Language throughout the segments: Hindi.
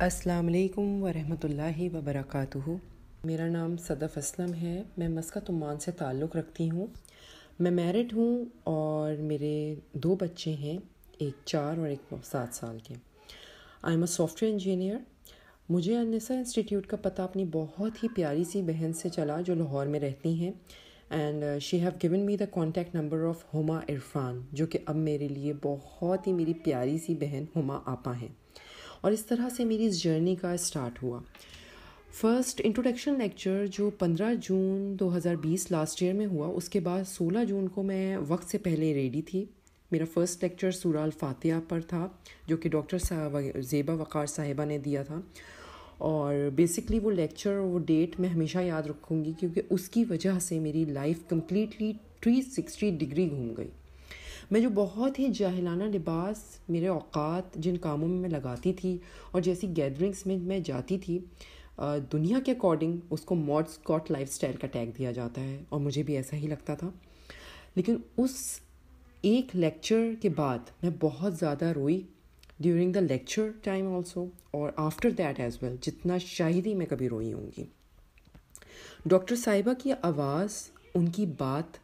असलकम व वबरक मेरा नाम सदफ़ असलम है मैं मस्कत उमान से ताल्लुक़ रखती हूँ मैं मैरिड हूँ और मेरे दो बच्चे हैं एक चार और एक सात साल के I am a software engineer मुझे अनसा इंस्टीट्यूट का पता अपनी बहुत ही प्यारी सी बहन से चला जो लाहौर में रहती हैं and she have given me the contact number of Huma Irfan जो कि अब मेरे लिए बहुत ही मेरी प्यारी सी बहन हुमा आपा हैं और इस तरह से मेरी इस जर्नी का स्टार्ट हुआ फर्स्ट इंट्रोडक्शन लेक्चर जो 15 जून 2020 लास्ट ईयर में हुआ उसके बाद 16 जून को मैं वक्त से पहले रेडी थी मेरा फ़र्स्ट लेक्चर सूराल फातिया पर था जो कि डॉक्टर जेबा वक़ार साहिबा ने दिया था और बेसिकली वो लेक्चर वो डेट मैं हमेशा याद रखूँगी क्योंकि उसकी वजह से मेरी लाइफ कम्प्लीटली 360 डिग्री घूम गई मैं जो बहुत ही जाहिलाना लिबास मेरे औकात जिन कामों में मैं लगाती थी और जैसी गैदरिंग्स में मैं जाती थी दुनिया के अकॉर्डिंग उसको मॉड स्कॉट लाइफ का टैग दिया जाता है और मुझे भी ऐसा ही लगता था लेकिन उस एक लेक्चर के बाद मैं बहुत ज़्यादा रोई during the lecture time also और आफ्टर दैट एज वेल जितना शायद ही मैं कभी रोई होंगी डॉक्टर साहिबा की आवाज़ उनकी बात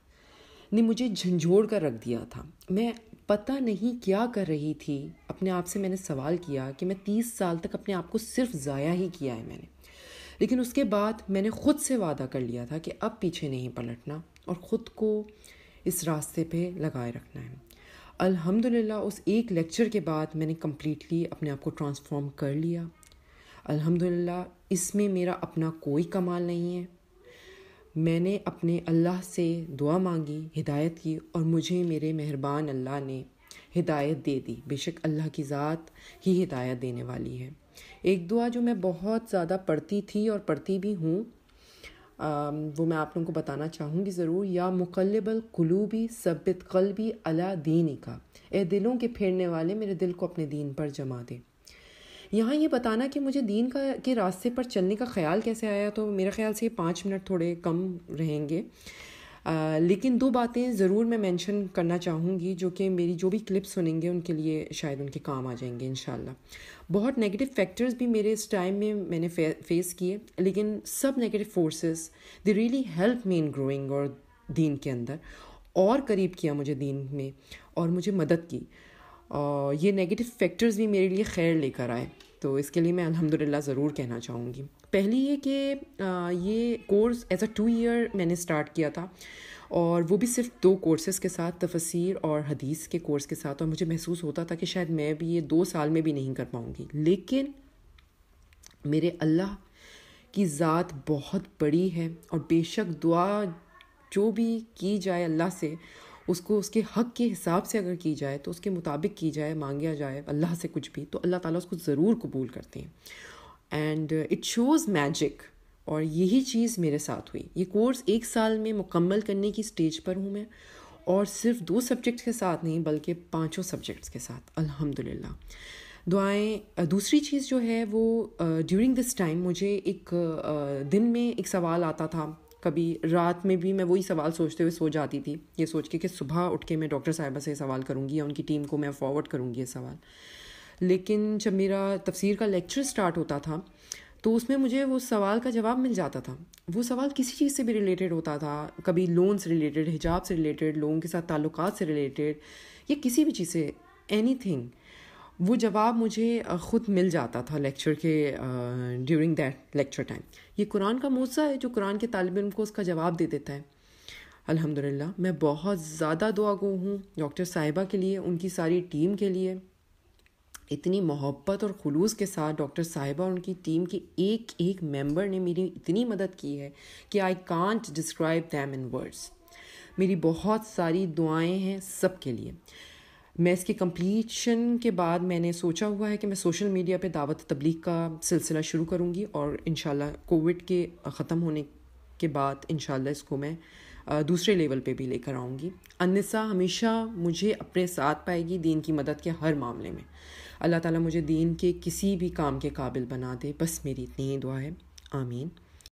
ने मुझे झंझोड़ कर रख दिया था मैं पता नहीं क्या कर रही थी अपने आप से मैंने सवाल किया कि मैं तीस साल तक अपने आप को सिर्फ ज़ाया ही किया है मैंने लेकिन उसके बाद मैंने ख़ुद से वादा कर लिया था कि अब पीछे नहीं पलटना और ख़ुद को इस रास्ते पे लगाए रखना है अल्हम्दुलिल्लाह उस एक लेक्चर के बाद मैंने कम्प्लीटली अपने आप को ट्रांसफॉर्म कर लिया अल्हम्दुलिल्लाह इसमें मेरा अपना कोई कमाल नहीं है मैंने अपने अल्लाह से दुआ मांगी हिदायत की और मुझे मेरे मेहरबान अल्लाह ने हिदायत दे दी बेशक अल्लाह की ज़ात ही हिदायत देने वाली है एक दुआ जो मैं बहुत ज़्यादा पढ़ती थी और पढ़ती भी हूँ वो मैं आप लोगों को बताना चाहूँगी ज़रूर या मुकलबल कुलूबी सबित कलबी अला दीनी का ए दिलों के फेरने वाले मेरे दिल को अपने दीन पर जमा दें यहाँ ये बताना कि मुझे दीन का के रास्ते पर चलने का ख्याल कैसे आया तो मेरे ख्याल से पाँच मिनट थोड़े कम रहेंगे आ, लेकिन दो बातें ज़रूर मैं मेंशन करना चाहूँगी जो कि मेरी जो भी क्लिप्स सुनेंगे उनके लिए शायद उनके काम आ जाएंगे इन बहुत नेगेटिव फैक्टर्स भी मेरे इस टाइम में मैंने फे, फेस किए लेकिन सब negative forces they really help me in growing और दीन के अंदर और करीब किया मुझे दीन में और मुझे मदद की और ये नेगेटिव फैक्टर्स भी मेरे लिए खैर लेकर आए तो इसके लिए मैं अलहमदिल्ला ज़रूर कहना चाहूँगी पहली ये कि ये course as a two year मैंने स्टार्ट किया था और वो भी सिर्फ दो कोर्सेज़ के साथ तफसीर और हदीस के कोर्स के साथ और मुझे महसूस होता था कि शायद मैं भी ये दो साल में भी नहीं कर पाऊँगी लेकिन मेरे अल्लाह की ज़ात बहुत बड़ी है और बेशक दुआ जो भी की जाए अल्लाह से उसको उसके हक के हिसाब से अगर की जाए तो उसके मुताबिक की जाए मांगा जाए अल्लाह से कुछ भी तो अल्लाह ताला उसको ज़रूर कबूल करते हैं एंड इट शोज़ मैजिक और यही चीज़ मेरे साथ हुई ये कोर्स एक साल में मुकम्मल करने की स्टेज पर हूँ मैं और सिर्फ दो सब्जेक्ट के साथ नहीं बल्कि पांचों सब्जेक्ट्स के साथ अल्हम्दुलिल्लाह दुआएं दूसरी चीज़ जो है वो ड्यूरिंग दिस टाइम मुझे एक दिन में एक सवाल आता था कभी रात में भी मैं वही सवाल सोचते हुए सो जाती थी ये सोच के कि सुबह उठ के मैं डॉक्टर साहिबा से सवाल करूँगी या उनकी टीम को मैं फॉरवर्ड करूँगी ये सवाल लेकिन जब मेरा तफसीर का लेक्चर स्टार्ट होता था तो उसमें मुझे वो सवाल का जवाब मिल जाता था वो सवाल किसी चीज़ से भी रिलेटेड होता था कभी लोन से रिलेटेड हिजाब से रिलेटेड लोगों के साथ ताल्लुकात से रिलेटेड या किसी भी चीज़ से एनी थिंग वो जवाब मुझे ख़ुद मिल जाता था लेक्चर के ड्यूरिंग दैट लेक्चर टाइम ये कुरान का मूसा है जो कुरान के तालब इम को उसका जवाब दे देता है अल्हम्दुलिल्लाह मैं बहुत ज़्यादा दुआ गो हूँ डॉक्टर साहिबा के लिए उनकी सारी टीम के लिए इतनी मोहब्बत और खलूस के साथ डॉक्टर साहिबा और उनकी टीम के एक एक मेंबर ने मेरी इतनी मदद की है कि I can't describe them in words मेरी बहुत सारी दुआएं हैं सब के लिए मैं इसकी कंप्लीशन के बाद मैंने सोचा हुआ है कि मैं सोशल मीडिया पे दावत तबलीग का सिलसिला शुरू करूँगी और इन कोविड के ख़त्म होने के बाद इन इसको मैं दूसरे लेवल पे भी लेकर आऊँगी अनसा हमेशा मुझे अपने साथ पाएगी दीन की मदद के हर मामले में अल्लाह ताला मुझे दीन के किसी भी काम के काबिल बना दे बस मेरी इतनी ही दुआ है आमीन